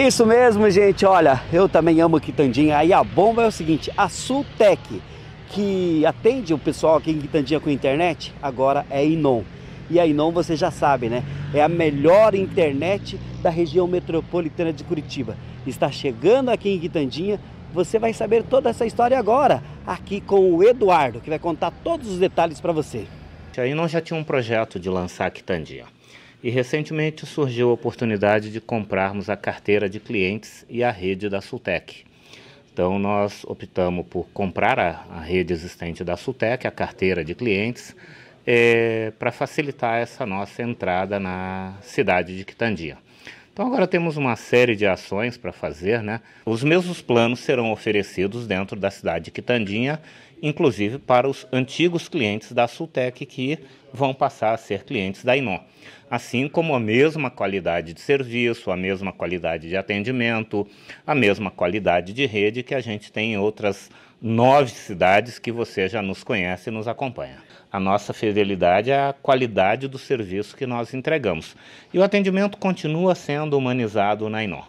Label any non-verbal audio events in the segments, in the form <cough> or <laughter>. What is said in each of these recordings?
É isso mesmo, gente. Olha, eu também amo Quitandinha. Aí a bomba é o seguinte, a Sultec, que atende o pessoal aqui em Quitandinha com internet, agora é Inon. E a Inon, você já sabe, né? É a melhor internet da região metropolitana de Curitiba. Está chegando aqui em Quitandinha. Você vai saber toda essa história agora, aqui com o Eduardo, que vai contar todos os detalhes para você. A Inon já tinha um projeto de lançar a Quitandinha e recentemente surgiu a oportunidade de comprarmos a carteira de clientes e a rede da Sultec. Então nós optamos por comprar a, a rede existente da Sultec, a carteira de clientes, é, para facilitar essa nossa entrada na cidade de Quitandia. Então agora temos uma série de ações para fazer, né? Os mesmos planos serão oferecidos dentro da cidade de Quitandinha inclusive para os antigos clientes da Sultec que vão passar a ser clientes da Inon. Assim como a mesma qualidade de serviço, a mesma qualidade de atendimento, a mesma qualidade de rede que a gente tem em outras nove cidades que você já nos conhece e nos acompanha. A nossa fidelidade é a qualidade do serviço que nós entregamos. E o atendimento continua sendo humanizado na Inon.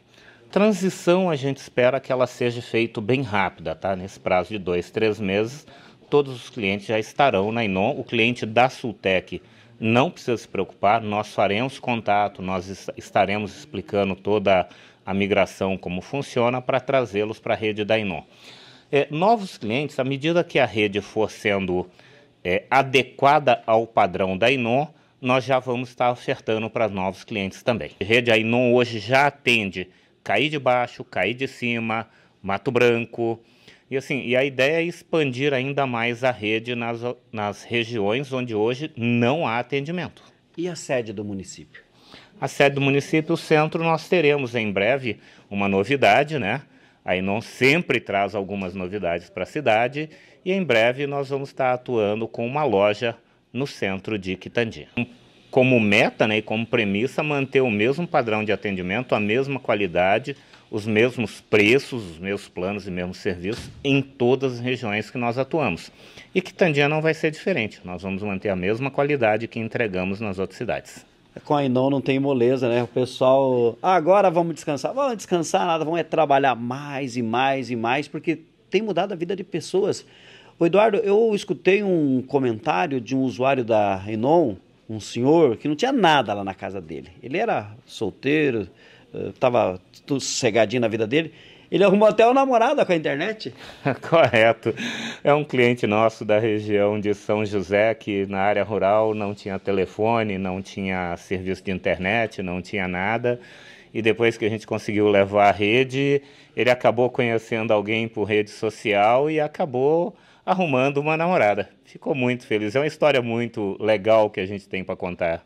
Transição a gente espera que ela seja feita bem rápida, tá? Nesse prazo de dois, três meses, todos os clientes já estarão na Inon. O cliente da Sultec não precisa se preocupar, nós faremos contato, nós estaremos explicando toda a migração, como funciona, para trazê-los para a rede da Inon. É, novos clientes, à medida que a rede for sendo é, adequada ao padrão da Inon, nós já vamos estar ofertando para novos clientes também. A rede da Inon hoje já atende cair de Baixo, cair de Cima, Mato Branco. E assim, e a ideia é expandir ainda mais a rede nas, nas regiões onde hoje não há atendimento. E a sede do município? A sede do município, o centro, nós teremos em breve uma novidade, né? A Inon sempre traz algumas novidades para a cidade e em breve nós vamos estar atuando com uma loja no centro de Quitandinha como meta né, e como premissa manter o mesmo padrão de atendimento, a mesma qualidade, os mesmos preços, os mesmos planos e mesmos serviços em todas as regiões que nós atuamos. E que Quitandia não vai ser diferente, nós vamos manter a mesma qualidade que entregamos nas outras cidades. É com a Inon não tem moleza, né? O pessoal, ah, agora vamos descansar. Vamos descansar nada, vamos é trabalhar mais e mais e mais, porque tem mudado a vida de pessoas. O Eduardo, eu escutei um comentário de um usuário da Inon, um senhor que não tinha nada lá na casa dele. Ele era solteiro, estava eh, tudo sossegadinho na vida dele. Ele arrumou até o namorado com a internet. <laughs> Correto. É um cliente nosso da região de São José que na área rural não tinha telefone, não tinha serviço de internet, não tinha nada. E depois que a gente conseguiu levar a rede, ele acabou conhecendo alguém por rede social e acabou arrumando uma namorada. Ficou muito feliz. É uma história muito legal que a gente tem para contar.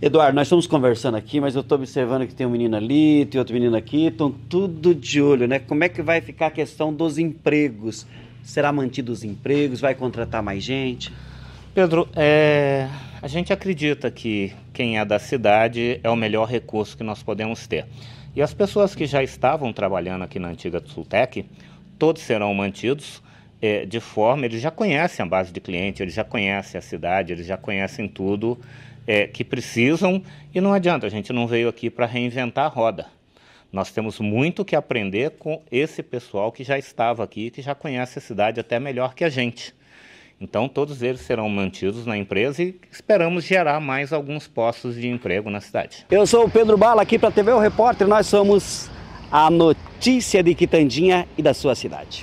Eduardo, nós estamos conversando aqui, mas eu estou observando que tem um menino ali, tem outro menino aqui, estão tudo de olho, né? Como é que vai ficar a questão dos empregos? Será mantido os empregos? Vai contratar mais gente? Pedro, é... a gente acredita que quem é da cidade é o melhor recurso que nós podemos ter. E as pessoas que já estavam trabalhando aqui na antiga Sultec, todos serão mantidos é, de forma, eles já conhecem a base de cliente, eles já conhecem a cidade, eles já conhecem tudo é, que precisam e não adianta, a gente não veio aqui para reinventar a roda. Nós temos muito que aprender com esse pessoal que já estava aqui, que já conhece a cidade até melhor que a gente. Então, todos eles serão mantidos na empresa e esperamos gerar mais alguns postos de emprego na cidade. Eu sou o Pedro Bala, aqui para a TV O Repórter. Nós somos a notícia de Quitandinha e da sua cidade.